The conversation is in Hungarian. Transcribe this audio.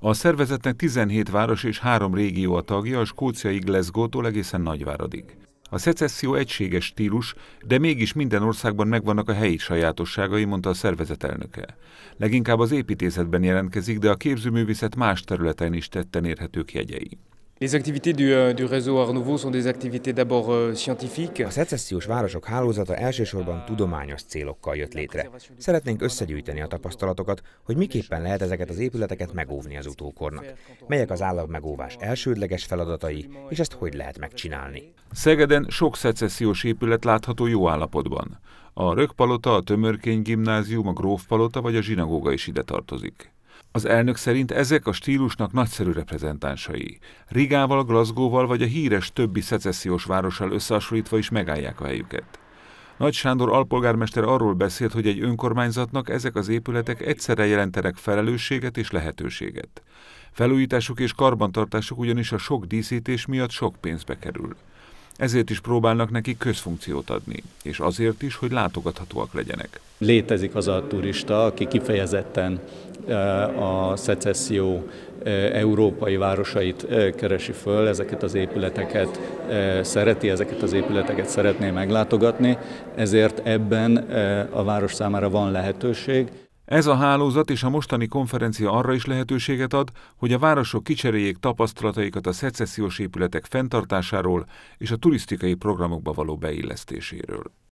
A szervezetnek 17 város és három régió a tagja, a skóciai Glasgow-tól egészen Nagyváradig. A szecesszió egységes stílus, de mégis minden országban megvannak a helyi sajátosságai, mondta a szervezet elnöke. Leginkább az építészetben jelentkezik, de a képzőművészet más területen is tetten érhetők jegyei. Les activités du, euh, du réseau Art Nouveau sont des activités d'abord euh, scientifiques. A szecessziós városok hálózata elsősorban tudományos célokkal jött létre. Szeretnénk összegyűjteni a tapasztalatokat, hogy miképpen lehet ezeket az épületeket megóvni az utókornak. Melyek az állagmegóvás elsődleges feladatai, és ezt hogy lehet megcsinálni. Szegeden sok szecessziós épület látható jó állapotban. A Rökpalota, a Tömörkény gimnázium, a Grófpalota vagy a zsinagóga is ide tartozik. Az elnök szerint ezek a stílusnak nagyszerű reprezentánsai. Rigával, Glasgow-val vagy a híres többi szecessziós várossal összehasonlítva is megállják a helyüket. Nagy Sándor alpolgármester arról beszélt, hogy egy önkormányzatnak ezek az épületek egyszerre jelentenek felelősséget és lehetőséget. Felújításuk és karbantartásuk ugyanis a sok díszítés miatt sok pénzbe kerül. Ezért is próbálnak neki közfunkciót adni, és azért is, hogy látogathatóak legyenek. Létezik az a turista, aki kifejezetten Eh, a szecesszió eh, európai városait eh, keresi föl, ezeket az épületeket szereti, ezeket az épületeket szeretné meglátogatni, ezért ebben a város számára van lehetőség. Ez a hálózat és a mostani konferencia arra is lehetőséget ad, hogy a városok kicseréljék tapasztalataikat a szecessziós épületek fenntartásáról és a turisztikai programokba való beillesztéséről.